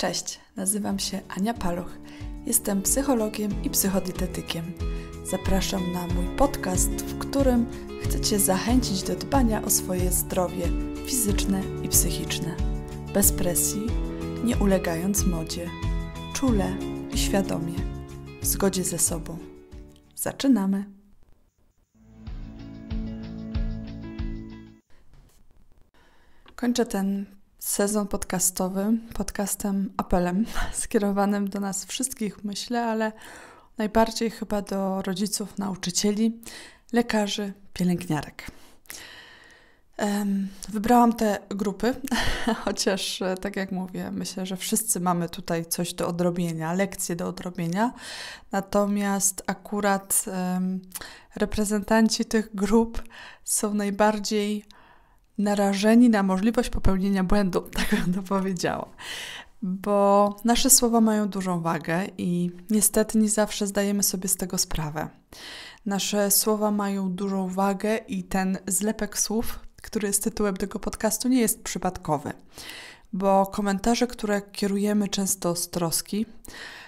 Cześć, nazywam się Ania Paluch. Jestem psychologiem i psychodietetykiem. Zapraszam na mój podcast, w którym chcę Cię zachęcić do dbania o swoje zdrowie fizyczne i psychiczne. Bez presji, nie ulegając modzie. Czule i świadomie. W zgodzie ze sobą. Zaczynamy! Kończę ten sezon podcastowy podcastem apelem skierowanym do nas wszystkich, myślę, ale najbardziej chyba do rodziców, nauczycieli, lekarzy, pielęgniarek. Wybrałam te grupy, chociaż e, tak jak mówię, myślę, że wszyscy mamy tutaj coś do odrobienia, lekcje do odrobienia. Natomiast akurat um, reprezentanci tych grup są najbardziej narażeni na możliwość popełnienia błędu, tak bym to powiedziała. Bo nasze słowa mają dużą wagę i niestety nie zawsze zdajemy sobie z tego sprawę. Nasze słowa mają dużą wagę i ten zlepek słów, który jest tytułem tego podcastu, nie jest przypadkowy. Bo komentarze, które kierujemy często z troski,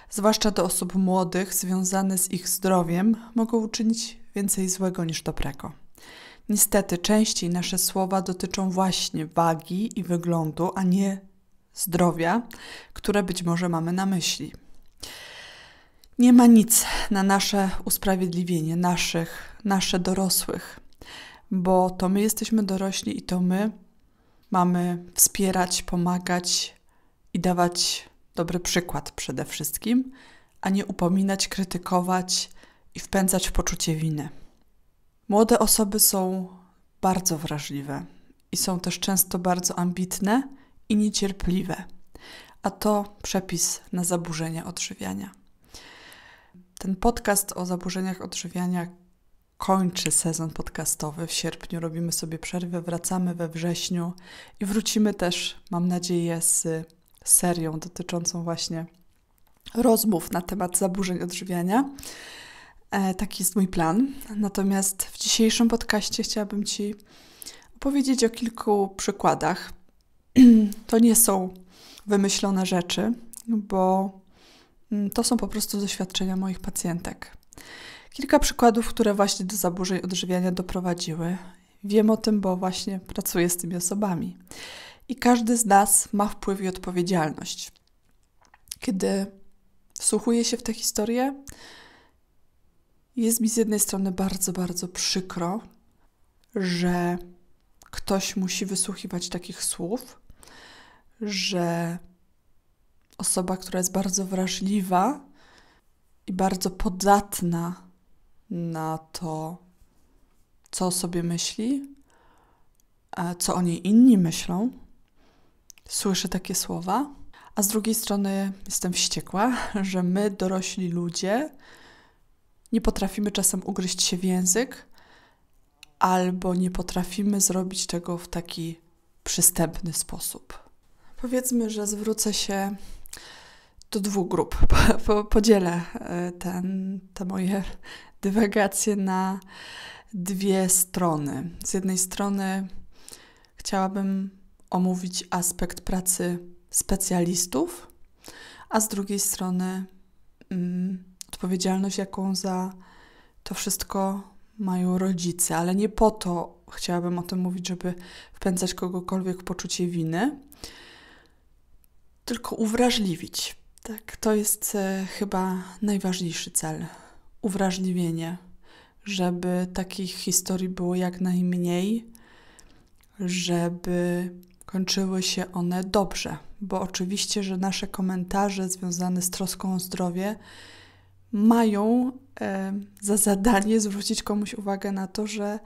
zwłaszcza do osób młodych, związane z ich zdrowiem, mogą uczynić więcej złego niż dobrego. Niestety częściej nasze słowa dotyczą właśnie wagi i wyglądu, a nie zdrowia, które być może mamy na myśli. Nie ma nic na nasze usprawiedliwienie naszych, nasze dorosłych, bo to my jesteśmy dorośli i to my mamy wspierać, pomagać i dawać dobry przykład przede wszystkim, a nie upominać, krytykować i wpędzać w poczucie winy. Młode osoby są bardzo wrażliwe i są też często bardzo ambitne i niecierpliwe, a to przepis na zaburzenia odżywiania. Ten podcast o zaburzeniach odżywiania kończy sezon podcastowy. W sierpniu robimy sobie przerwę, wracamy we wrześniu i wrócimy też, mam nadzieję, z serią dotyczącą właśnie rozmów na temat zaburzeń odżywiania. E, taki jest mój plan. Natomiast w dzisiejszym podcaście chciałabym Ci opowiedzieć o kilku przykładach. To nie są wymyślone rzeczy, bo mm, to są po prostu doświadczenia moich pacjentek. Kilka przykładów, które właśnie do zaburzeń odżywiania doprowadziły. Wiem o tym, bo właśnie pracuję z tymi osobami. I każdy z nas ma wpływ i odpowiedzialność. Kiedy wsłuchuję się w te historie, jest mi z jednej strony bardzo, bardzo przykro, że ktoś musi wysłuchiwać takich słów, że osoba, która jest bardzo wrażliwa i bardzo podatna na to, co o sobie myśli, co o niej inni myślą, słyszy takie słowa. A z drugiej strony jestem wściekła, że my, dorośli ludzie, nie potrafimy czasem ugryźć się w język, albo nie potrafimy zrobić tego w taki przystępny sposób. Powiedzmy, że zwrócę się do dwóch grup. podzielę e, ten, te moje dywagacje na dwie strony. Z jednej strony chciałabym omówić aspekt pracy specjalistów, a z drugiej strony mm, odpowiedzialność, jaką za to wszystko mają rodzice, ale nie po to chciałabym o tym mówić, żeby wpędzać kogokolwiek w poczucie winy, tylko uwrażliwić. Tak, to jest e, chyba najważniejszy cel uwrażliwienie, żeby takich historii było jak najmniej, żeby kończyły się one dobrze, bo oczywiście, że nasze komentarze związane z troską o zdrowie mają e, za zadanie zwrócić komuś uwagę na to, że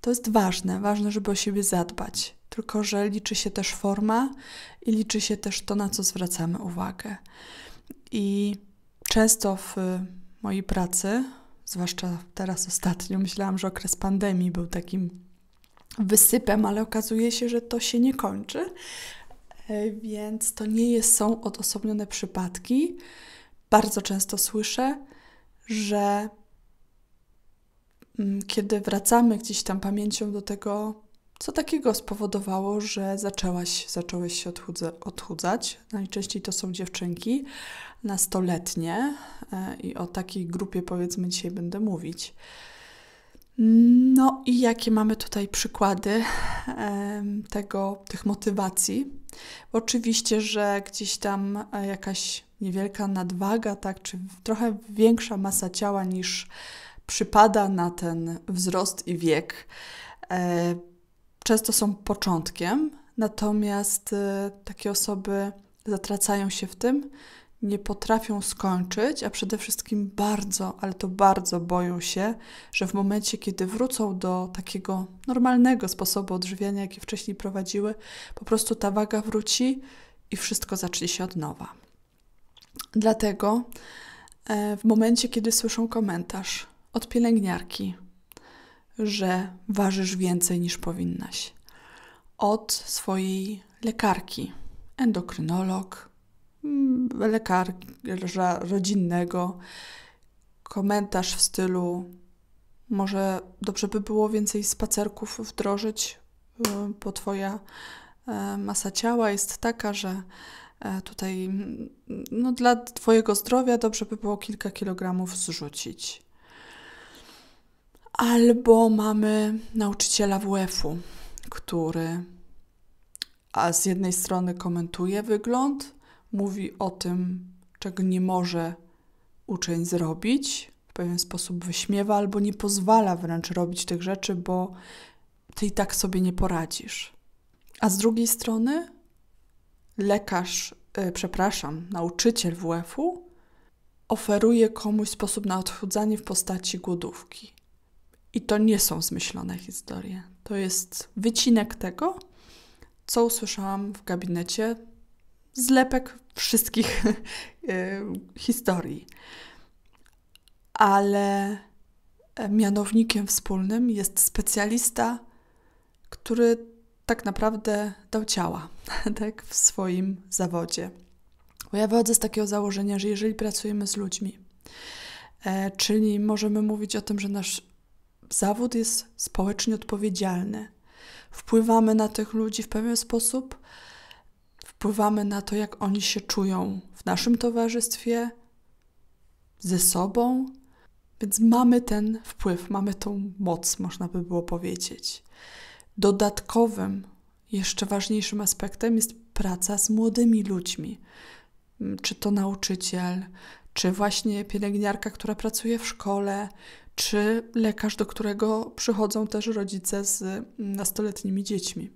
to jest ważne, ważne, żeby o siebie zadbać. Tylko, że liczy się też forma i liczy się też to, na co zwracamy uwagę. I często w mojej pracy, zwłaszcza teraz ostatnio, myślałam, że okres pandemii był takim wysypem, ale okazuje się, że to się nie kończy. E, więc to nie jest, są odosobnione przypadki, bardzo często słyszę, że mm, kiedy wracamy gdzieś tam pamięcią do tego, co takiego spowodowało, że zaczęłaś, zacząłeś się odchudza, odchudzać? Najczęściej to są dziewczynki nastoletnie e, i o takiej grupie powiedzmy dzisiaj będę mówić. No i jakie mamy tutaj przykłady tego, tych motywacji? Oczywiście, że gdzieś tam e, jakaś niewielka nadwaga, tak, czy trochę większa masa ciała niż przypada na ten wzrost i wiek, e, często są początkiem, natomiast e, takie osoby zatracają się w tym, nie potrafią skończyć, a przede wszystkim bardzo, ale to bardzo boją się, że w momencie, kiedy wrócą do takiego normalnego sposobu odżywiania, jaki wcześniej prowadziły, po prostu ta waga wróci i wszystko zacznie się od nowa. Dlatego e, w momencie, kiedy słyszą komentarz od pielęgniarki, że ważysz więcej niż powinnaś, od swojej lekarki, endokrynolog, mm, lekarza rodzinnego, komentarz w stylu: Może dobrze by było więcej spacerków wdrożyć, y, bo Twoja e, masa ciała jest taka, że e, tutaj mm, no, dla Twojego zdrowia dobrze by było kilka kilogramów zrzucić. Albo mamy nauczyciela WF-u, który a z jednej strony komentuje wygląd, mówi o tym, czego nie może uczeń zrobić, w pewien sposób wyśmiewa albo nie pozwala wręcz robić tych rzeczy, bo ty i tak sobie nie poradzisz. A z drugiej strony lekarz E, przepraszam, nauczyciel WF-u oferuje komuś sposób na odchudzanie w postaci głodówki. I to nie są zmyślone historie. To jest wycinek tego, co usłyszałam w gabinecie, zlepek wszystkich e, historii. Ale e, mianownikiem wspólnym jest specjalista, który tak naprawdę dał ciała tak, w swoim zawodzie. Bo ja wychodzę z takiego założenia, że jeżeli pracujemy z ludźmi, e, czyli możemy mówić o tym, że nasz zawód jest społecznie odpowiedzialny, wpływamy na tych ludzi w pewien sposób, wpływamy na to, jak oni się czują w naszym towarzystwie, ze sobą, więc mamy ten wpływ, mamy tą moc, można by było powiedzieć. Dodatkowym, jeszcze ważniejszym aspektem jest praca z młodymi ludźmi. Mm, czy to nauczyciel, czy właśnie pielęgniarka, która pracuje w szkole, czy lekarz, do którego przychodzą też rodzice z mm, nastoletnimi dziećmi.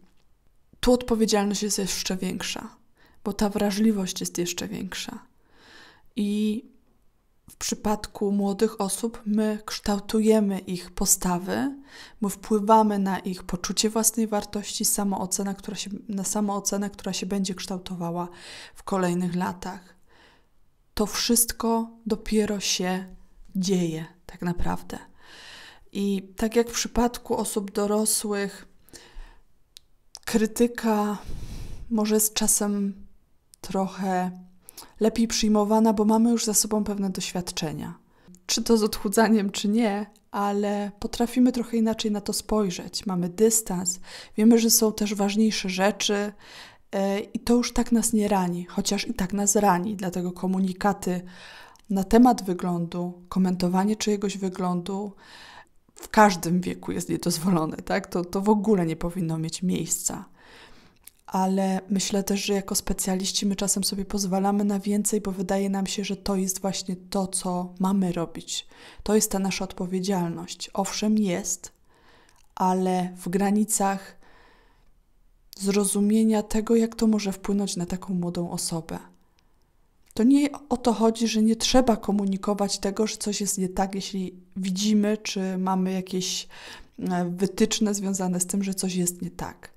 Tu odpowiedzialność jest jeszcze większa, bo ta wrażliwość jest jeszcze większa. I w przypadku młodych osób my kształtujemy ich postawy, my wpływamy na ich poczucie własnej wartości, samoocena, która się, na samoocenę, która się będzie kształtowała w kolejnych latach. To wszystko dopiero się dzieje, tak naprawdę. I tak jak w przypadku osób dorosłych, krytyka może jest czasem trochę lepiej przyjmowana, bo mamy już za sobą pewne doświadczenia. Czy to z odchudzaniem, czy nie, ale potrafimy trochę inaczej na to spojrzeć. Mamy dystans, wiemy, że są też ważniejsze rzeczy e, i to już tak nas nie rani, chociaż i tak nas rani. Dlatego komunikaty na temat wyglądu, komentowanie czyjegoś wyglądu w każdym wieku jest niedozwolone, tak? To, to w ogóle nie powinno mieć miejsca ale myślę też, że jako specjaliści my czasem sobie pozwalamy na więcej, bo wydaje nam się, że to jest właśnie to, co mamy robić. To jest ta nasza odpowiedzialność. Owszem, jest, ale w granicach zrozumienia tego, jak to może wpłynąć na taką młodą osobę. To nie o to chodzi, że nie trzeba komunikować tego, że coś jest nie tak, jeśli widzimy, czy mamy jakieś e, wytyczne związane z tym, że coś jest nie tak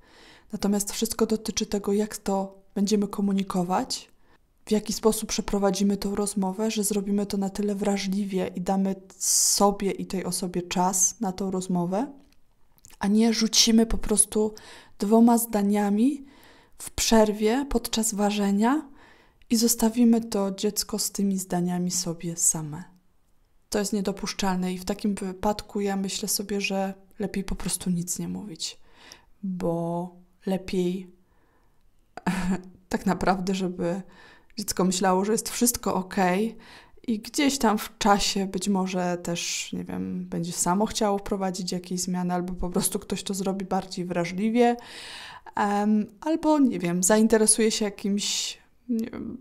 Natomiast wszystko dotyczy tego, jak to będziemy komunikować, w jaki sposób przeprowadzimy tą rozmowę, że zrobimy to na tyle wrażliwie i damy sobie i tej osobie czas na tą rozmowę, a nie rzucimy po prostu dwoma zdaniami w przerwie podczas ważenia i zostawimy to dziecko z tymi zdaniami sobie same. To jest niedopuszczalne i w takim wypadku ja myślę sobie, że lepiej po prostu nic nie mówić, bo lepiej tak naprawdę, żeby dziecko myślało, że jest wszystko ok. I gdzieś tam w czasie być może też, nie wiem, będzie samo chciało wprowadzić jakieś zmiany, albo po prostu ktoś to zrobi bardziej wrażliwie, um, albo, nie wiem, zainteresuje się jakimś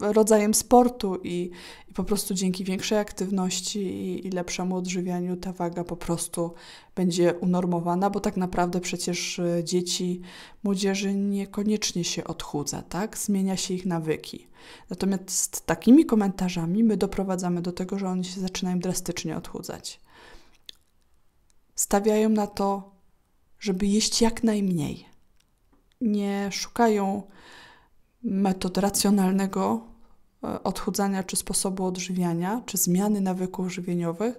rodzajem sportu i, i, po prostu dzięki większej aktywności i, i, lepszemu odżywianiu ta waga po prostu będzie unormowana, bo tak naprawdę przecież y, dzieci, młodzieży niekoniecznie się odchudza, tak? Zmienia się ich nawyki. Natomiast takimi komentarzami my doprowadzamy do tego, że oni się zaczynają drastycznie odchudzać. Stawiają na to, żeby jeść jak najmniej. Nie szukają metod racjonalnego e, odchudzania czy sposobu odżywiania, czy zmiany nawyków żywieniowych,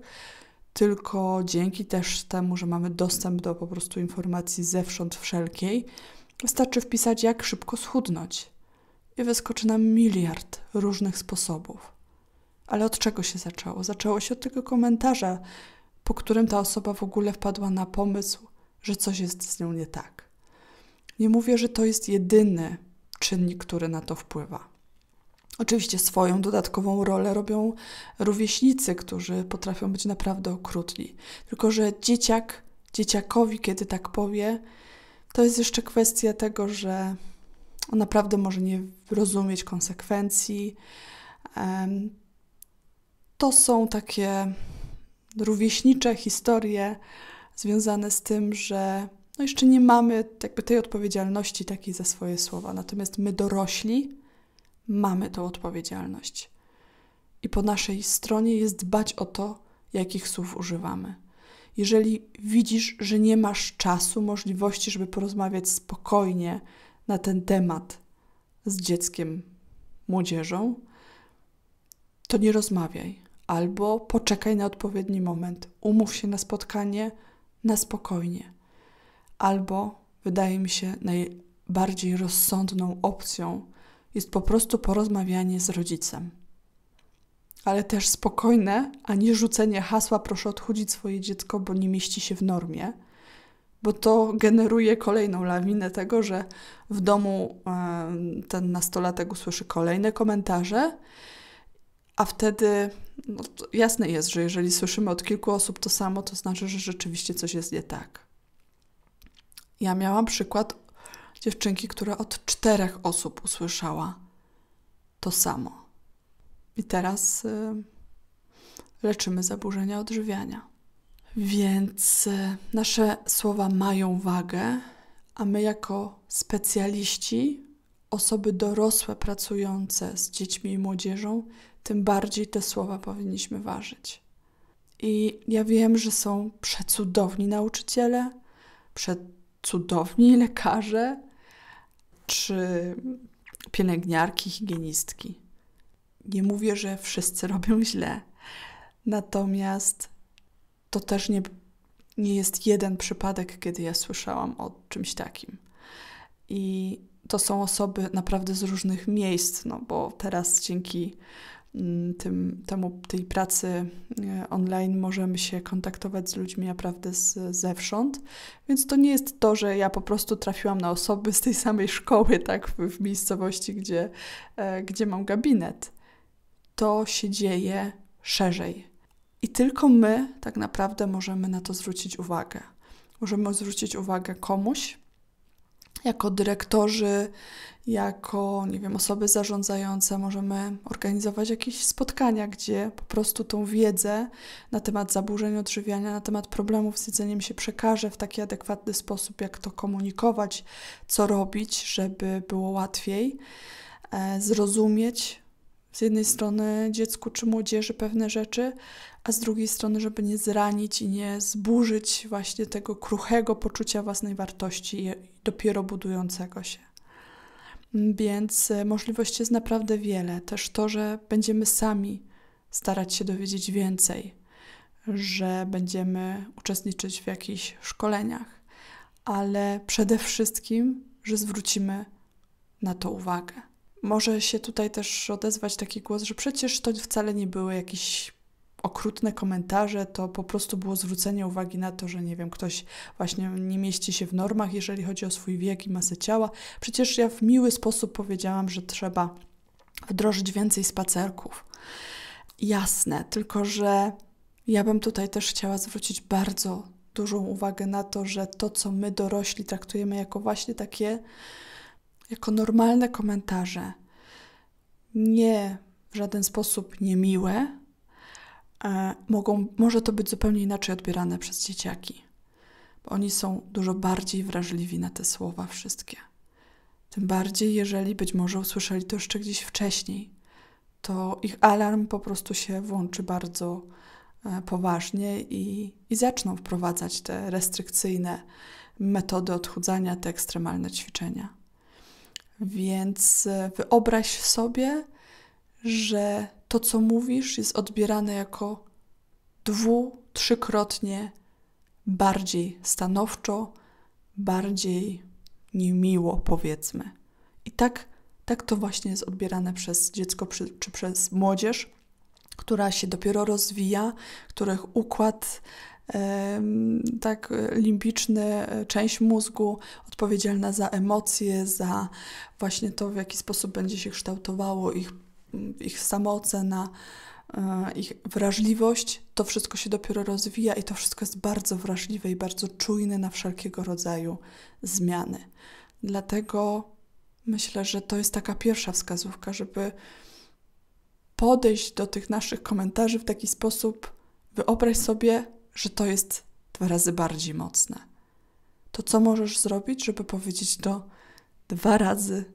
tylko dzięki też temu, że mamy dostęp do po prostu informacji zewsząd wszelkiej, wystarczy wpisać jak szybko schudnąć i wyskoczy nam miliard różnych sposobów. Ale od czego się zaczęło? Zaczęło się od tego komentarza, po którym ta osoba w ogóle wpadła na pomysł, że coś jest z nią nie tak. Nie mówię, że to jest jedyny czynnik, który na to wpływa. Oczywiście swoją dodatkową rolę robią rówieśnicy, którzy potrafią być naprawdę okrutni. Tylko, że dzieciak, dzieciakowi, kiedy tak powie, to jest jeszcze kwestia tego, że on naprawdę może nie rozumieć konsekwencji. To są takie rówieśnicze historie związane z tym, że no jeszcze nie mamy jakby tej odpowiedzialności takiej za swoje słowa. Natomiast my dorośli mamy tą odpowiedzialność. I po naszej stronie jest dbać o to, jakich słów używamy. Jeżeli widzisz, że nie masz czasu, możliwości, żeby porozmawiać spokojnie na ten temat z dzieckiem, młodzieżą, to nie rozmawiaj albo poczekaj na odpowiedni moment. Umów się na spotkanie na spokojnie albo wydaje mi się najbardziej rozsądną opcją jest po prostu porozmawianie z rodzicem. Ale też spokojne, a nie rzucenie hasła proszę odchudzić swoje dziecko, bo nie mieści się w normie, bo to generuje kolejną lawinę tego, że w domu e, ten nastolatek usłyszy kolejne komentarze, a wtedy no, jasne jest, że jeżeli słyszymy od kilku osób to samo, to znaczy, że rzeczywiście coś jest nie tak. Ja miałam przykład dziewczynki, która od czterech osób usłyszała to samo. I teraz y, leczymy zaburzenia odżywiania. Więc y, nasze słowa mają wagę, a my, jako specjaliści, osoby dorosłe pracujące z dziećmi i młodzieżą, tym bardziej te słowa powinniśmy ważyć. I ja wiem, że są przecudowni nauczyciele, przed cudowni lekarze czy pielęgniarki, higienistki. Nie mówię, że wszyscy robią źle, natomiast to też nie, nie jest jeden przypadek, kiedy ja słyszałam o czymś takim. I to są osoby naprawdę z różnych miejsc, no bo teraz dzięki Mm, tym, temu, tej pracy e, online możemy się kontaktować z ludźmi naprawdę z, zewsząd. Więc to nie jest to, że ja po prostu trafiłam na osoby z tej samej szkoły, tak, w, w miejscowości, gdzie, e, gdzie mam gabinet. To się dzieje szerzej. I tylko my tak naprawdę możemy na to zwrócić uwagę. Możemy zwrócić uwagę komuś, jako dyrektorzy, jako, nie wiem, osoby zarządzające możemy organizować jakieś spotkania, gdzie po prostu tą wiedzę na temat zaburzeń odżywiania, na temat problemów z jedzeniem się przekaże w taki adekwatny sposób, jak to komunikować, co robić, żeby było łatwiej e, zrozumieć z jednej strony dziecku czy młodzieży pewne rzeczy, a z drugiej strony, żeby nie zranić i nie zburzyć właśnie tego kruchego poczucia własnej wartości, dopiero budującego się. Więc e, możliwości jest naprawdę wiele. Też to, że będziemy sami starać się dowiedzieć więcej, że będziemy uczestniczyć w jakichś szkoleniach, ale przede wszystkim, że zwrócimy na to uwagę może się tutaj też odezwać taki głos, że przecież to wcale nie były jakieś okrutne komentarze, to po prostu było zwrócenie uwagi na to, że nie wiem, ktoś właśnie nie mieści się w normach, jeżeli chodzi o swój wiek i masę ciała. Przecież ja w miły sposób powiedziałam, że trzeba wdrożyć więcej spacerków. Jasne, tylko że ja bym tutaj też chciała zwrócić bardzo dużą uwagę na to, że to, co my dorośli traktujemy jako właśnie takie jako normalne komentarze, nie w żaden sposób niemiłe, e, mogą, może to być zupełnie inaczej odbierane przez dzieciaki, bo oni są dużo bardziej wrażliwi na te słowa wszystkie. Tym bardziej, jeżeli być może usłyszeli to jeszcze gdzieś wcześniej, to ich alarm po prostu się włączy bardzo e, poważnie i, i zaczną wprowadzać te restrykcyjne metody odchudzania, te ekstremalne ćwiczenia. Więc e, wyobraź sobie, że to, co mówisz, jest odbierane jako dwu, trzykrotnie bardziej stanowczo, bardziej niemiło, powiedzmy. I tak, tak to właśnie jest odbierane przez dziecko czy przez młodzież, która się dopiero rozwija, których układ tak e, limbiczny, e, część mózgu odpowiedzialna za emocje, za właśnie to, w jaki sposób będzie się kształtowało ich, mm, ich samoocena, e, ich wrażliwość, to wszystko się dopiero rozwija i to wszystko jest bardzo wrażliwe i bardzo czujne na wszelkiego rodzaju zmiany. Dlatego myślę, że to jest taka pierwsza wskazówka, żeby podejść do tych naszych komentarzy w taki sposób, wyobraź sobie, że to jest dwa razy bardziej mocne. To co możesz zrobić, żeby powiedzieć to dwa razy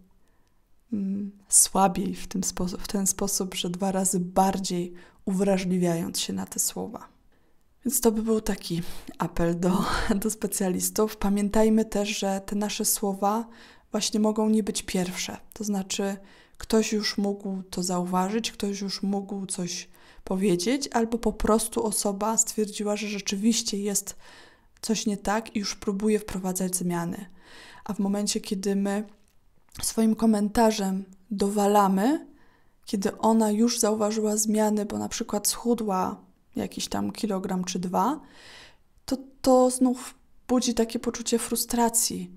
mm, słabiej w, tym spo- w ten sposób, że dwa razy bardziej uwrażliwiając się na te słowa? Więc to by był taki apel do, do specjalistów. Pamiętajmy też, że te nasze słowa właśnie mogą nie być pierwsze. To znaczy, ktoś już mógł to zauważyć, ktoś już mógł coś powiedzieć, albo po prostu osoba stwierdziła, że rzeczywiście jest coś nie tak i już próbuje wprowadzać zmiany. A w momencie, kiedy my swoim komentarzem dowalamy, kiedy ona już zauważyła zmiany, bo na przykład schudła jakiś tam kilogram czy dwa, to to znów budzi takie poczucie frustracji.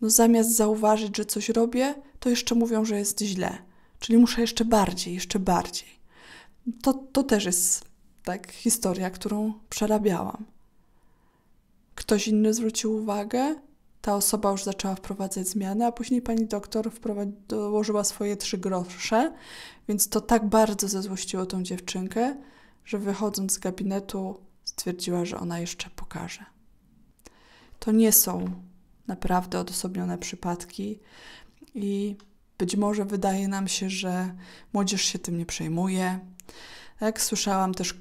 No zamiast zauważyć, że coś robię, to jeszcze mówią, że jest źle. Czyli muszę jeszcze bardziej, jeszcze bardziej. To, to też jest tak historia, którą przerabiałam. Ktoś inny zwrócił uwagę, ta osoba już zaczęła wprowadzać zmiany, a później pani doktor dołożyła swoje trzy grosze, więc to tak bardzo zezłościło tą dziewczynkę, że wychodząc z gabinetu stwierdziła, że ona jeszcze pokaże. To nie są naprawdę odosobnione przypadki i być może wydaje nam się, że młodzież się tym nie przejmuje, jak słyszałam też,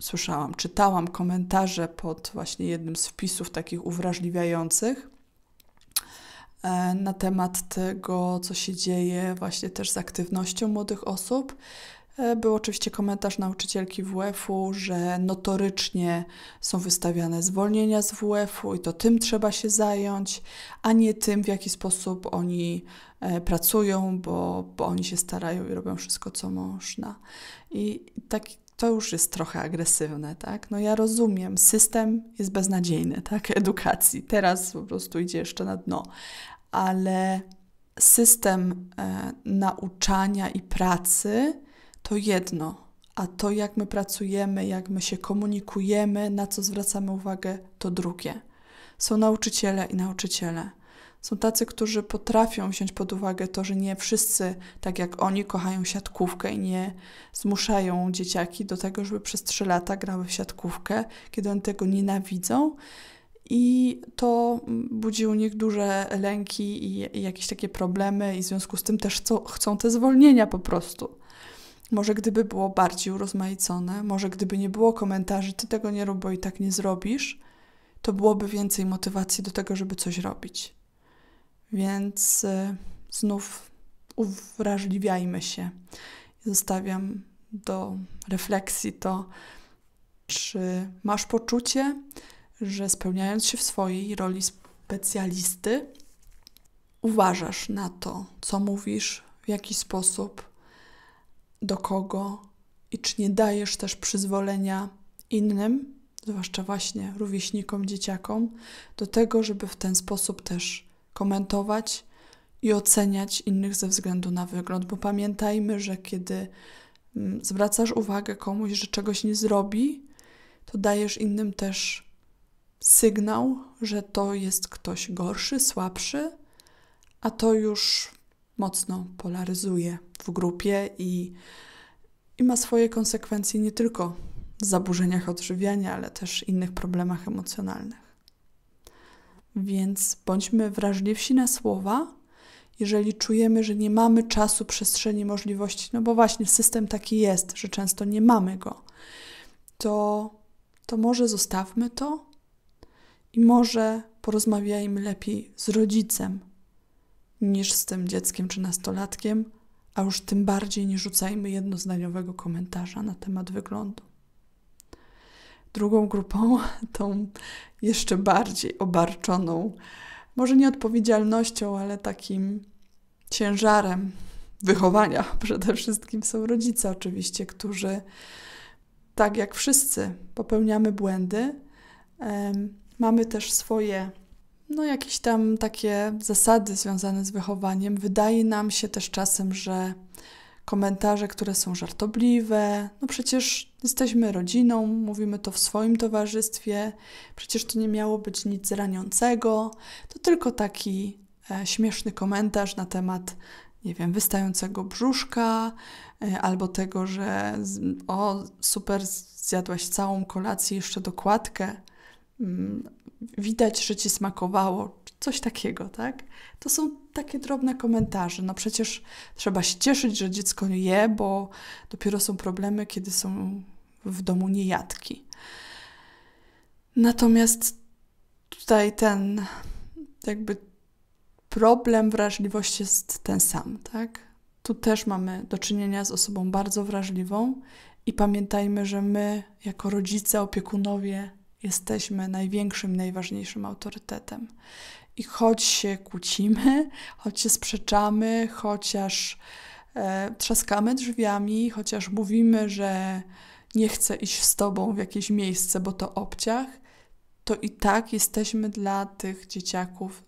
słyszałam, czytałam komentarze pod właśnie jednym z wpisów takich uwrażliwiających e, na temat tego, co się dzieje właśnie też z aktywnością młodych osób E, był oczywiście komentarz nauczycielki WF-u, że notorycznie są wystawiane zwolnienia z WF-u i to tym trzeba się zająć, a nie tym, w jaki sposób oni e, pracują, bo, bo oni się starają i robią wszystko, co można. I tak to już jest trochę agresywne, tak? No ja rozumiem, system jest beznadziejny, tak? Edukacji. Teraz po prostu idzie jeszcze na dno. Ale system e, nauczania i pracy to jedno, a to jak my pracujemy, jak my się komunikujemy, na co zwracamy uwagę, to drugie. Są nauczyciele i nauczyciele. Są tacy, którzy potrafią wziąć pod uwagę to, że nie wszyscy, tak jak oni, kochają siatkówkę i nie zmuszają dzieciaki do tego, żeby przez trzy lata grały w siatkówkę, kiedy oni tego nienawidzą. I to budzi u nich duże lęki i, i jakieś takie problemy, i w związku z tym też chcą, chcą te zwolnienia po prostu. Może gdyby było bardziej urozmaicone, może gdyby nie było komentarzy, ty tego nie rób, bo i tak nie zrobisz, to byłoby więcej motywacji do tego, żeby coś robić. Więc y, znów uwrażliwiajmy się. Zostawiam do refleksji to, czy masz poczucie, że spełniając się w swojej roli specjalisty, uważasz na to, co mówisz, w jaki sposób do kogo i czy nie dajesz też przyzwolenia innym, zwłaszcza właśnie rówieśnikom, dzieciakom, do tego, żeby w ten sposób też komentować i oceniać innych ze względu na wygląd, bo pamiętajmy, że kiedy mm, zwracasz uwagę komuś, że czegoś nie zrobi, to dajesz innym też sygnał, że to jest ktoś gorszy, słabszy, a to już mocno polaryzuje w grupie i, i ma swoje konsekwencje nie tylko w zaburzeniach odżywiania, ale też innych problemach emocjonalnych. Więc bądźmy wrażliwsi na słowa, jeżeli czujemy, że nie mamy czasu, przestrzeni, możliwości, no bo właśnie system taki jest, że często nie mamy go, to, to może zostawmy to i może porozmawiajmy lepiej z rodzicem, niż z tym dzieckiem czy nastolatkiem, a już tym bardziej nie rzucajmy jednoznaniowego komentarza na temat wyglądu. Drugą grupą, tą jeszcze bardziej obarczoną, może nie odpowiedzialnością, ale takim ciężarem wychowania przede wszystkim są rodzice, oczywiście, którzy, tak jak wszyscy, popełniamy błędy. Mamy też swoje no, jakieś tam takie zasady związane z wychowaniem. Wydaje nam się też czasem, że komentarze, które są żartobliwe, no przecież jesteśmy rodziną, mówimy to w swoim towarzystwie, przecież to nie miało być nic raniącego, to tylko taki e, śmieszny komentarz na temat nie wiem, wystającego brzuszka, e, albo tego, że o, super, zjadłaś całą kolację, jeszcze dokładkę. Mm, widać, że ci smakowało, coś takiego, tak? To są takie drobne komentarze. No przecież trzeba się cieszyć, że dziecko je, bo dopiero są problemy, kiedy są w domu niejadki. Natomiast tutaj ten jakby problem wrażliwości jest ten sam, tak? Tu też mamy do czynienia z osobą bardzo wrażliwą i pamiętajmy, że my jako rodzice, opiekunowie jesteśmy największym, najważniejszym autorytetem. I choć się kłócimy, choć się sprzeczamy, chociaż e, trzaskamy drzwiami, chociaż mówimy, że nie chcę iść z tobą w jakieś miejsce, bo to obciach, to i tak jesteśmy dla tych dzieciaków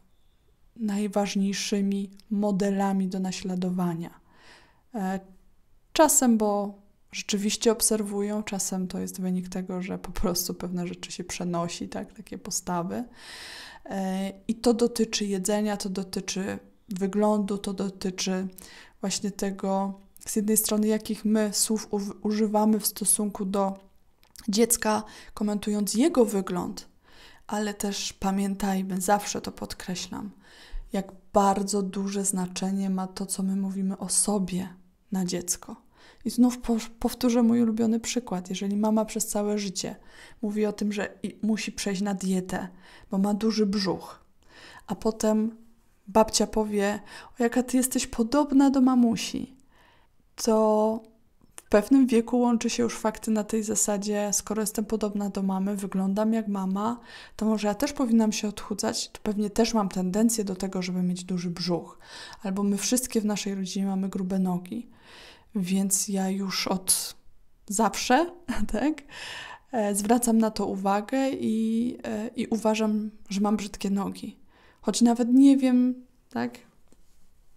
najważniejszymi modelami do naśladowania. E, czasem, bo rzeczywiście obserwują. Czasem to jest wynik tego, że po prostu pewne rzeczy się przenosi, tak? takie postawy. E, I to dotyczy jedzenia, to dotyczy wyglądu, to dotyczy właśnie tego, z jednej strony, jakich my słów używamy w stosunku do dziecka, komentując jego wygląd, ale też pamiętajmy, zawsze to podkreślam, jak bardzo duże znaczenie ma to, co my mówimy o sobie na dziecko. I znów powtórzę mój ulubiony przykład. Jeżeli mama przez całe życie mówi o tym, że musi przejść na dietę, bo ma duży brzuch, a potem babcia powie: O, jaka ty jesteś podobna do mamusi, to w pewnym wieku łączy się już fakty na tej zasadzie: skoro jestem podobna do mamy, wyglądam jak mama, to może ja też powinnam się odchudzać, to pewnie też mam tendencję do tego, żeby mieć duży brzuch. Albo my wszystkie w naszej rodzinie mamy grube nogi. Więc ja już od zawsze, tak, e, zwracam na to uwagę i, e, i uważam, że mam brzydkie nogi. Choć nawet nie wiem, tak,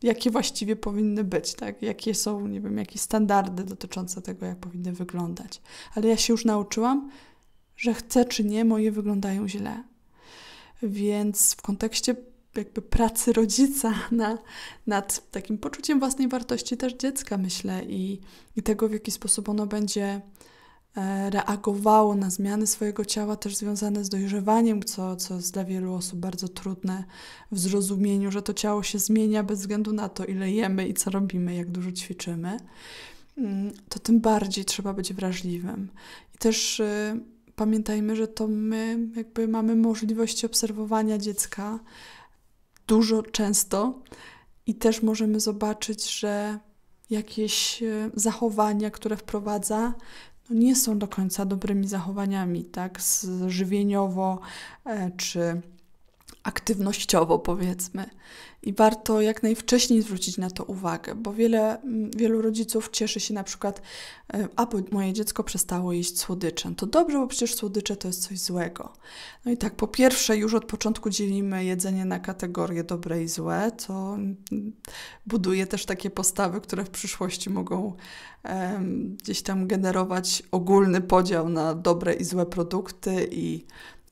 jakie właściwie powinny być, tak? jakie są, nie wiem, jakie standardy dotyczące tego, jak powinny wyglądać. Ale ja się już nauczyłam, że chcę czy nie, moje wyglądają źle. Więc w kontekście jakby pracy rodzica na, nad takim poczuciem własnej wartości też dziecka, myślę, i, i tego, w jaki sposób ono będzie e, reagowało na zmiany swojego ciała, też związane z dojrzewaniem, co, co jest dla wielu osób bardzo trudne w zrozumieniu, że to ciało się zmienia bez względu na to, ile jemy i co robimy, jak dużo ćwiczymy, mm, to tym bardziej trzeba być wrażliwym. I też y, pamiętajmy, że to my jakby mamy możliwość obserwowania dziecka dużo, często i też możemy zobaczyć, że jakieś e, zachowania, które wprowadza, no nie są do końca dobrymi zachowaniami, tak? Żywieniowo e, czy aktywnościowo, powiedzmy. I warto jak najwcześniej zwrócić na to uwagę, bo wiele, wielu rodziców cieszy się na przykład, e, a bo moje dziecko przestało jeść słodycze. To dobrze, bo przecież słodycze to jest coś złego. No i tak, po pierwsze, już od początku dzielimy jedzenie na kategorie dobre i złe, co buduje też takie postawy, które w przyszłości mogą um, gdzieś tam generować ogólny podział na dobre i złe produkty i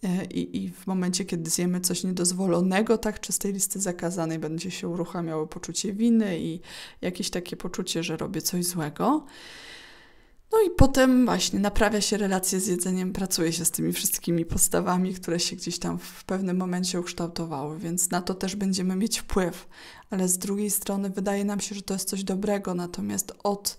E, I, I, w momencie, kiedy zjemy coś niedozwolonego, tak czy z tej listy zakazanej, będzie się uruchamiało poczucie winy i jakieś takie poczucie, że robię coś złego. No i potem właśnie naprawia się relacje z jedzeniem, pracuje się z tymi wszystkimi postawami, które się gdzieś tam w pewnym momencie ukształtowały, więc na to też będziemy mieć wpływ. Ale z drugiej strony wydaje nam się, że to jest coś dobrego, natomiast od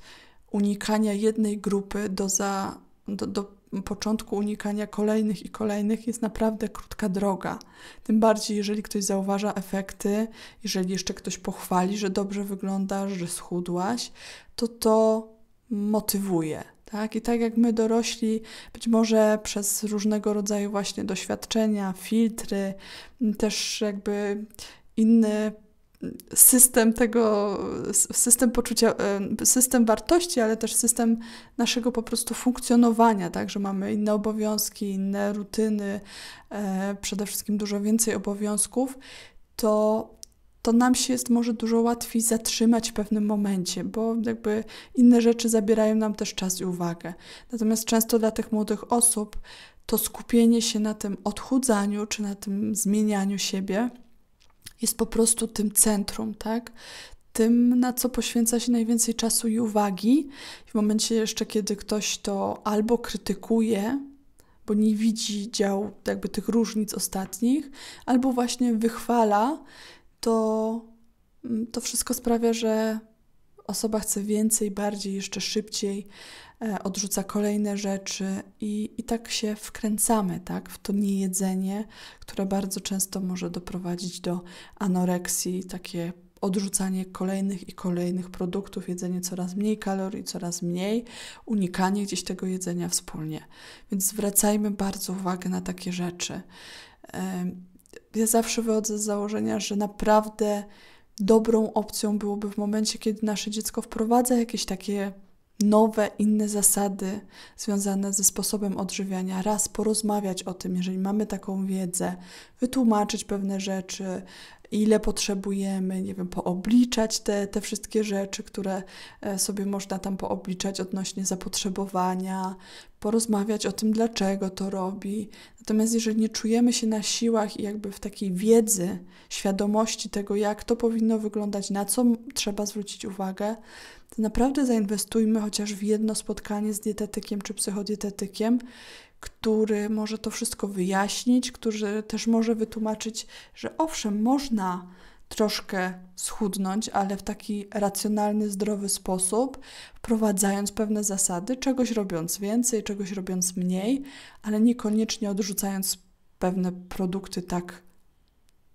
unikania jednej grupy do, za, do, do początku unikania kolejnych i kolejnych jest naprawdę krótka droga. Tym bardziej, jeżeli ktoś zauważa efekty, jeżeli jeszcze ktoś pochwali, że dobrze wyglądasz, że schudłaś, to to motywuje. Tak? I tak jak my dorośli, być może przez różnego rodzaju właśnie doświadczenia, filtry, też jakby inny system tego, system poczucia, e, system wartości, ale też system naszego po prostu funkcjonowania, tak, że mamy inne obowiązki, inne rutyny, e, przede wszystkim dużo więcej obowiązków, to to nam się jest może dużo łatwiej zatrzymać w pewnym momencie, bo jakby inne rzeczy zabierają nam też czas i uwagę. Natomiast często dla tych młodych osób to skupienie się na tym odchudzaniu czy na tym zmienianiu siebie jest po prostu tym centrum, tak? Tym, na co poświęca się najwięcej czasu i uwagi. W momencie jeszcze, kiedy ktoś to albo krytykuje, bo nie widzi dział jakby tych różnic ostatnich, albo właśnie wychwala, to mm, to wszystko sprawia, że osoba chce więcej, bardziej, jeszcze szybciej, E, odrzuca kolejne rzeczy i, i tak się wkręcamy tak, w to niejedzenie, które bardzo często może doprowadzić do anoreksji, takie odrzucanie kolejnych i kolejnych produktów, jedzenie coraz mniej kalorii, coraz mniej, unikanie gdzieś tego jedzenia wspólnie. Więc zwracajmy bardzo uwagę na takie rzeczy. Ja zawsze wychodzę z założenia, że naprawdę dobrą opcją byłoby w momencie, kiedy nasze dziecko wprowadza jakieś takie nowe, inne zasady związane ze sposobem odżywiania, raz porozmawiać o tym, jeżeli mamy taką wiedzę, wytłumaczyć pewne rzeczy, ile potrzebujemy, nie wiem, poobliczać te, te wszystkie rzeczy, które e, sobie można tam poobliczać odnośnie zapotrzebowania, porozmawiać o tym, dlaczego to robi. Natomiast jeżeli nie czujemy się na siłach i jakby w takiej wiedzy, świadomości tego, jak to powinno wyglądać, na co trzeba zwrócić uwagę, to naprawdę zainwestujmy chociaż w jedno spotkanie z dietetykiem czy psychodietetykiem, który może to wszystko wyjaśnić, który też może wytłumaczyć, że owszem, można troszkę schudnąć, ale w taki racjonalny, zdrowy sposób, wprowadzając pewne zasady, czegoś robiąc więcej, czegoś robiąc mniej, ale niekoniecznie odrzucając pewne produkty tak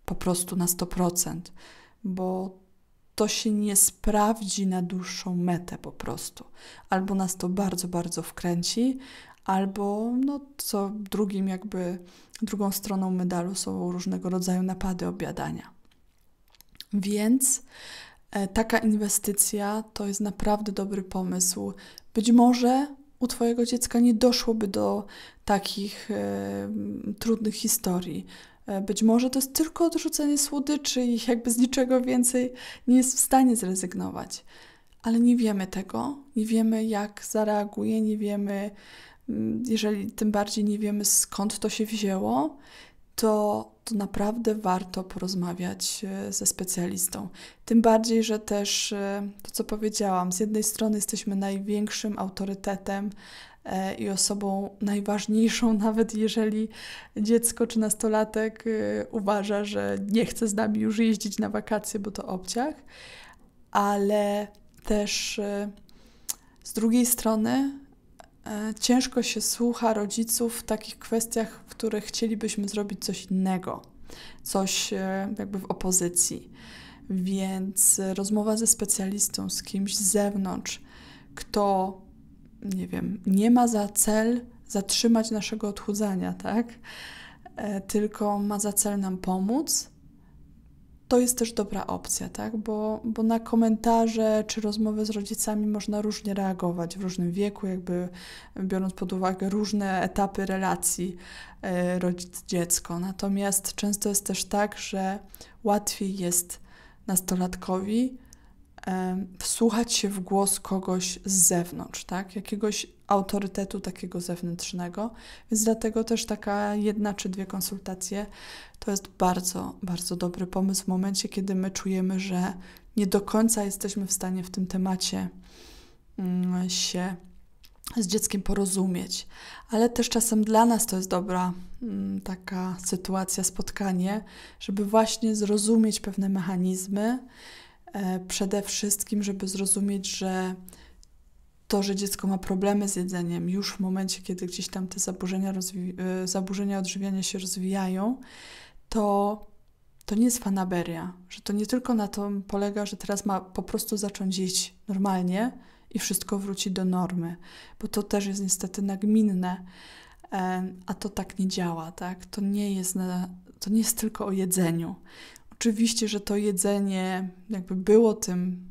po prostu na 100%, bo to się nie sprawdzi na dłuższą metę po prostu. Albo nas to bardzo, bardzo wkręci, albo no, co drugim jakby drugą stroną medalu są różnego rodzaju napady obiadania. Więc e, taka inwestycja to jest naprawdę dobry pomysł. Być może u Twojego dziecka nie doszłoby do takich e, trudnych historii. E, być może to jest tylko odrzucenie słodyczy i jakby z niczego więcej nie jest w stanie zrezygnować. Ale nie wiemy tego, nie wiemy jak zareaguje, nie wiemy jeżeli tym bardziej nie wiemy skąd to się wzięło, to, to naprawdę warto porozmawiać e, ze specjalistą. Tym bardziej, że też e, to, co powiedziałam, z jednej strony jesteśmy największym autorytetem e, i osobą najważniejszą, nawet jeżeli dziecko czy nastolatek uważa, że nie chce z nami już jeździć na wakacje, bo to obciach, ale też z drugiej strony E, ciężko się słucha rodziców w takich kwestiach, w których chcielibyśmy zrobić coś innego, coś e, jakby w opozycji. Więc e, rozmowa ze specjalistą, z kimś z zewnątrz, kto, nie wiem, nie ma za cel zatrzymać naszego odchudzania, tak? Tylko ma za cel nam pomóc, to jest też dobra opcja, tak? bo, bo na komentarze czy rozmowy z rodzicami można różnie reagować w różnym wieku, jakby biorąc pod uwagę różne etapy relacji e, rodzic-dziecko. Natomiast często jest też tak, że łatwiej jest nastolatkowi wsłuchać się w głos kogoś z zewnątrz, tak? Jakiegoś autorytetu takiego zewnętrznego. Więc dlatego też taka jedna czy dwie konsultacje to jest bardzo, bardzo dobry pomysł w momencie, kiedy my czujemy, że nie do końca jesteśmy w stanie w tym temacie mm, się z dzieckiem porozumieć, ale też czasem dla nas to jest dobra mm, taka sytuacja, spotkanie, żeby właśnie zrozumieć pewne mechanizmy, E, przede wszystkim, żeby zrozumieć, że to, że dziecko ma problemy z jedzeniem już w momencie, kiedy gdzieś tam te zaburzenia, e, zaburzenia odżywiania się rozwijają, to, to nie jest fanaberia, że to nie tylko na tym polega, że teraz ma po prostu zacząć jeść normalnie i wszystko wróci do normy, bo to też jest niestety nagminne, e, a to tak nie działa, tak? To nie jest, na, to nie jest tylko o jedzeniu. Oczywiście, że to jedzenie jakby było tym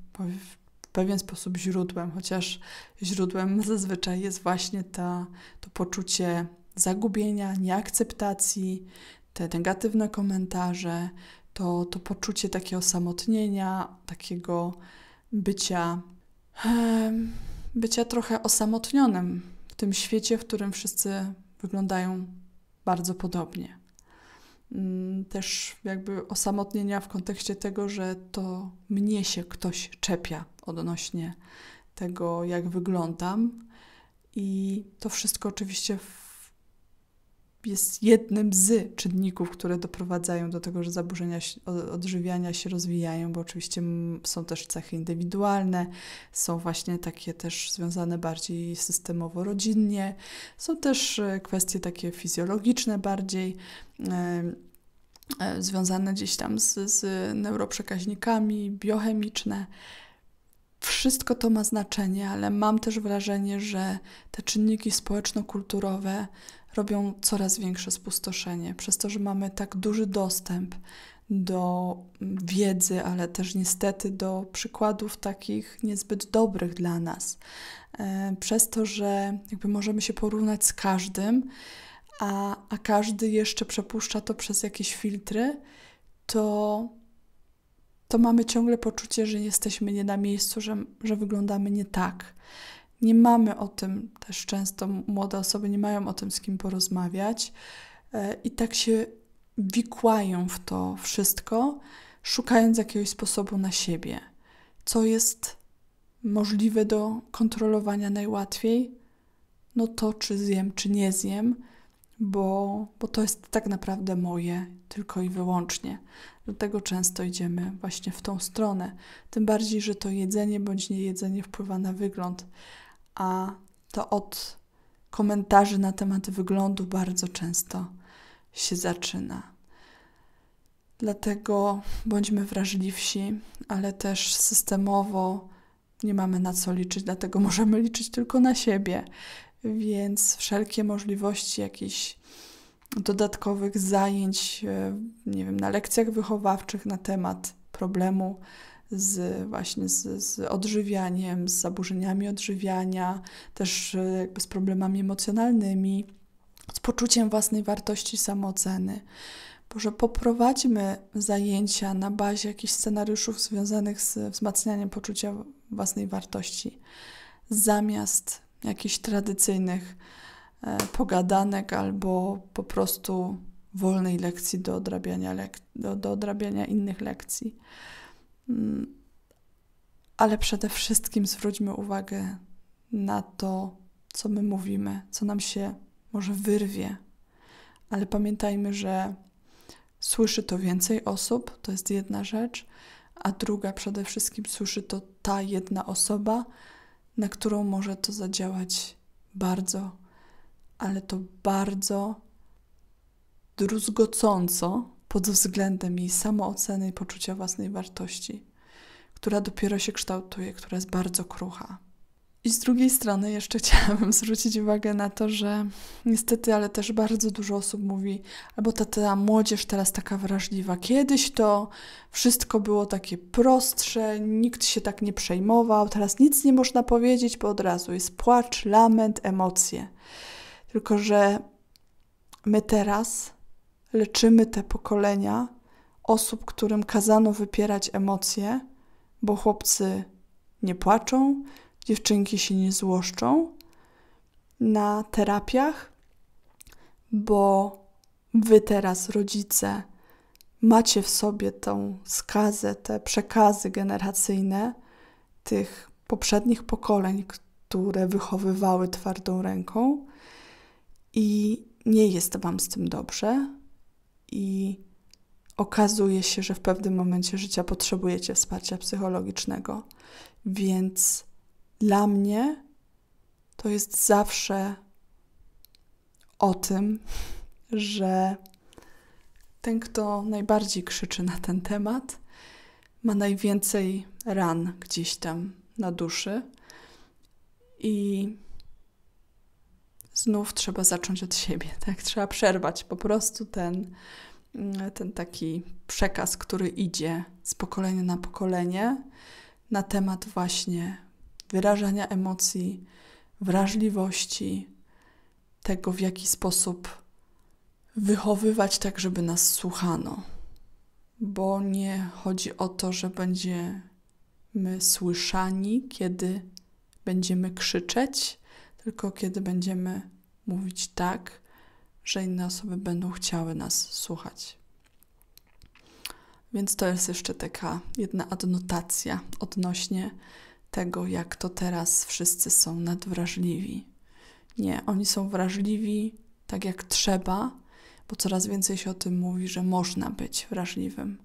w pewien sposób źródłem, chociaż źródłem zazwyczaj jest właśnie ta, to poczucie zagubienia, nieakceptacji, te negatywne komentarze, to, to poczucie takiego osamotnienia, takiego bycia, bycia trochę osamotnionym w tym świecie, w którym wszyscy wyglądają bardzo podobnie. Mm, też jakby osamotnienia w kontekście tego, że to mnie się ktoś czepia odnośnie tego, jak wyglądam. I to wszystko oczywiście jest jednym z czynników, które doprowadzają do tego, że zaburzenia odżywiania się rozwijają, bo oczywiście są też cechy indywidualne, są właśnie takie też związane bardziej systemowo rodzinnie, są też e, kwestie takie fizjologiczne bardziej. E, związane gdzieś tam z, z neuroprzekaźnikami, biochemiczne wszystko to ma znaczenie, ale mam też wrażenie, że te czynniki społeczno-kulturowe robią coraz większe spustoszenie, przez to, że mamy tak duży dostęp do wiedzy, ale też niestety do przykładów takich niezbyt dobrych dla nas. E, przez to, że jakby możemy się porównać z każdym, a, a każdy jeszcze przepuszcza to przez jakieś filtry, to, to mamy ciągle poczucie, że jesteśmy nie na miejscu, że, że wyglądamy nie tak nie mamy o tym, też często młode osoby nie mają o tym z kim porozmawiać e, i tak się wikłają w to wszystko, szukając jakiegoś sposobu na siebie, co jest możliwe do kontrolowania najłatwiej. No to, czy zjem, czy nie zjem, bo, bo to jest tak naprawdę moje tylko i wyłącznie. Dlatego często idziemy właśnie w tą stronę. Tym bardziej, że to jedzenie bądź niejedzenie wpływa na wygląd a to od komentarzy na temat wyglądu bardzo często się zaczyna. Dlatego bądźmy wrażliwsi, ale też systemowo nie mamy na co liczyć, dlatego możemy liczyć tylko na siebie. Więc wszelkie możliwości jakichś dodatkowych zajęć, e, nie wiem, na lekcjach wychowawczych na temat problemu z właśnie z, z odżywianiem, z zaburzeniami odżywiania, też e, jakby z problemami emocjonalnymi, z poczuciem własnej wartości, samooceny. Boże, poprowadźmy zajęcia na bazie jakichś scenariuszów związanych z wzmacnianiem poczucia własnej wartości, zamiast jakichś tradycyjnych e, pogadanek albo po prostu wolnej lekcji do odrabiania, lek do, do odrabiania innych lekcji. Mm, ale przede wszystkim zwróćmy uwagę na to, co my mówimy, co nam się może wyrwie, ale pamiętajmy, że słyszy to więcej osób, to jest jedna rzecz, a druga przede wszystkim słyszy to ta jedna osoba, na którą może to zadziałać bardzo, ale to bardzo druzgocąco pod względem jej samooceny i poczucia własnej wartości, która dopiero się kształtuje, która jest bardzo krucha. I z drugiej strony jeszcze chciałabym zwrócić uwagę na to, że niestety, ale też bardzo dużo osób mówi, albo ta, ta młodzież teraz taka wrażliwa. Kiedyś to wszystko było takie prostsze, nikt się tak nie przejmował, teraz nic nie można powiedzieć, bo od razu jest płacz, lament, emocje. Tylko, że my teraz leczymy te pokolenia osób, którym kazano wypierać emocje, bo chłopcy nie płaczą, dziewczynki się nie złoszczą na terapiach, bo wy teraz, rodzice, macie w sobie tą skazę, te przekazy generacyjne tych poprzednich pokoleń, które wychowywały twardą ręką, i nie jest wam z tym dobrze, i okazuje się, że w pewnym momencie życia potrzebujecie wsparcia psychologicznego. Więc dla mnie to jest zawsze o tym, że ten, kto najbardziej krzyczy na ten temat, ma najwięcej ran gdzieś tam na duszy i znów trzeba zacząć od siebie, tak? Trzeba przerwać po prostu ten, mm, ten taki przekaz, który idzie z pokolenia na pokolenie na temat właśnie wyrażania emocji, wrażliwości, tego w jaki sposób wychowywać tak, żeby nas słuchano. Bo nie chodzi o to, że będziemy słyszani, kiedy będziemy krzyczeć, tylko kiedy będziemy mówić tak, że inne osoby będą chciały nas słuchać. Więc to jest jeszcze taka jedna adnotacja odnośnie tego, jak to teraz wszyscy są nadwrażliwi. Nie, oni są wrażliwi tak jak trzeba, bo coraz więcej się o tym mówi, że można być wrażliwym.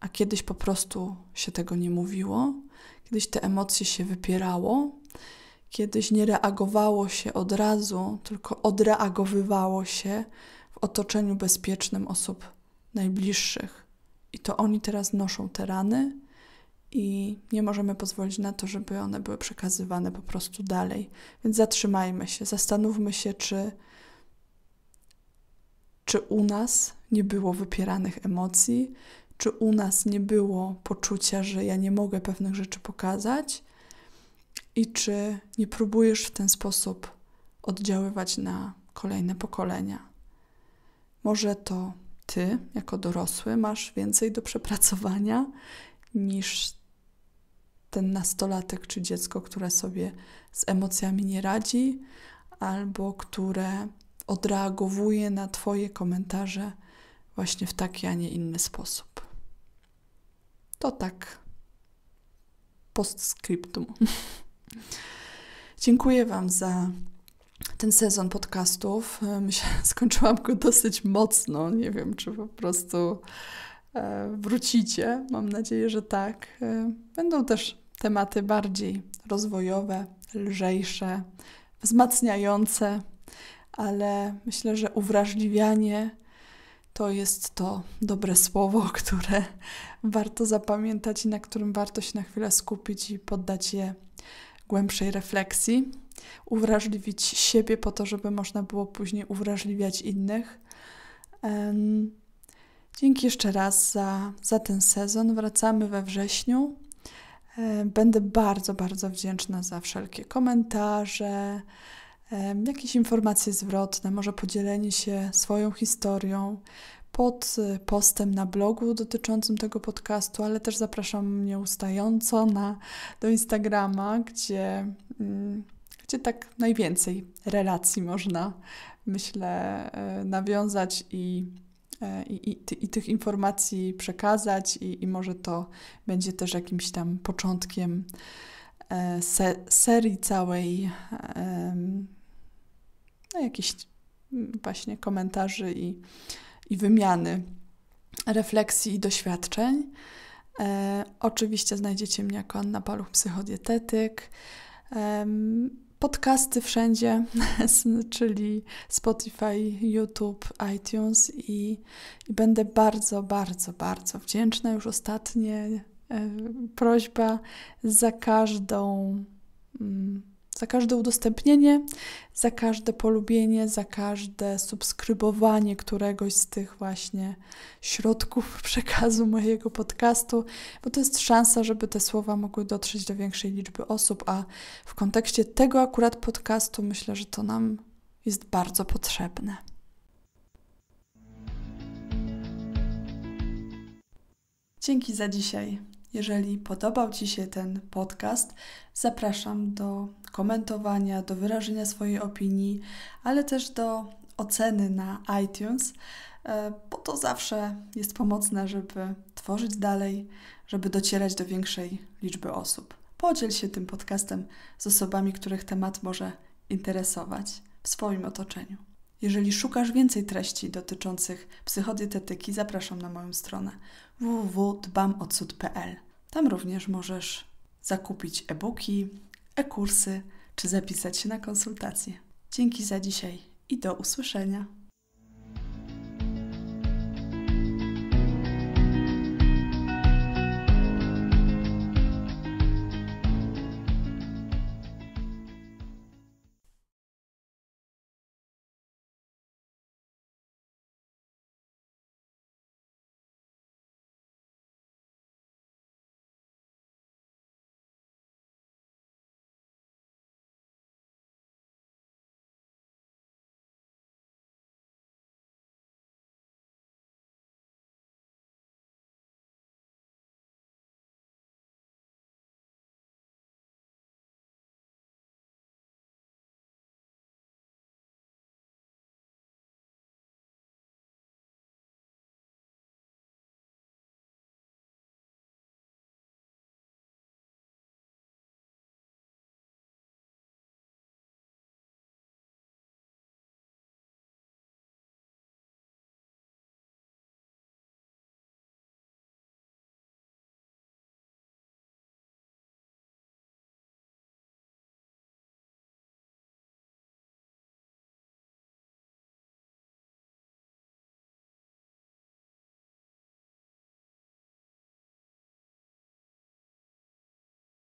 A kiedyś po prostu się tego nie mówiło, kiedyś te emocje się wypierało, Kiedyś nie reagowało się od razu, tylko odreagowywało się w otoczeniu bezpiecznym osób najbliższych. I to oni teraz noszą te rany, i nie możemy pozwolić na to, żeby one były przekazywane po prostu dalej. Więc zatrzymajmy się, zastanówmy się, czy, czy u nas nie było wypieranych emocji, czy u nas nie było poczucia, że ja nie mogę pewnych rzeczy pokazać i czy nie próbujesz w ten sposób oddziaływać na kolejne pokolenia. Może to ty, jako dorosły, masz więcej do przepracowania niż ten nastolatek czy dziecko, które sobie z emocjami nie radzi, albo które odreagowuje na Twoje komentarze właśnie w taki, a nie inny sposób. To tak postscriptum. Dziękuję Wam za ten sezon podcastów. Myślę, skończyłam go dosyć mocno. Nie wiem, czy po prostu e, wrócicie. Mam nadzieję, że tak. E, będą też tematy bardziej rozwojowe, lżejsze, wzmacniające, ale myślę, że uwrażliwianie to jest to dobre słowo, które warto zapamiętać i na którym warto się na chwilę skupić i poddać je głębszej refleksji, uwrażliwić siebie po to, żeby można było później uwrażliwiać innych. Dzięki jeszcze raz za, za ten sezon. Wracamy we wrześniu. Będę bardzo, bardzo wdzięczna za wszelkie komentarze, jakieś informacje zwrotne, może podzielenie się swoją historią, pod y, postem na blogu dotyczącym tego podcastu, ale też zapraszam nieustająco na, do Instagrama, gdzie, mm, gdzie tak najwięcej relacji można, myślę, e, nawiązać i e, i, i, i, tych informacji przekazać, i, i, może to będzie też jakimś tam początkiem e, se, serii całej um, no, jakichś mm, właśnie komentarzy i, i wymiany refleksji i doświadczeń. E, oczywiście znajdziecie mnie jako Anna Paluch, psychodietetyk. E, podcasty wszędzie, czyli Spotify, YouTube, iTunes i, i, będę bardzo, bardzo, bardzo wdzięczna. Już ostatnie e, prośba za każdą mm, za każde udostępnienie, za każde polubienie, za każde subskrybowanie któregoś z tych właśnie środków przekazu mojego podcastu, bo to jest szansa, żeby te słowa mogły dotrzeć do większej liczby osób, a w kontekście tego akurat podcastu myślę, że to nam jest bardzo potrzebne. Dzięki za dzisiaj. Jeżeli podobał Ci się ten podcast, zapraszam do komentowania, do wyrażenia swojej opinii, ale też do oceny na iTunes, e, bo to zawsze jest pomocne, żeby tworzyć dalej, żeby docierać do większej liczby osób. Podziel się tym podcastem z osobami, których temat może interesować w swoim otoczeniu. Jeżeli szukasz więcej treści dotyczących psychodietetyki, zapraszam na moją stronę www.dbamocud.pl. Tam również możesz zakupić e-booki, e-kursy czy zapisać się na konsultacje. Dzięki za dzisiaj i do usłyszenia.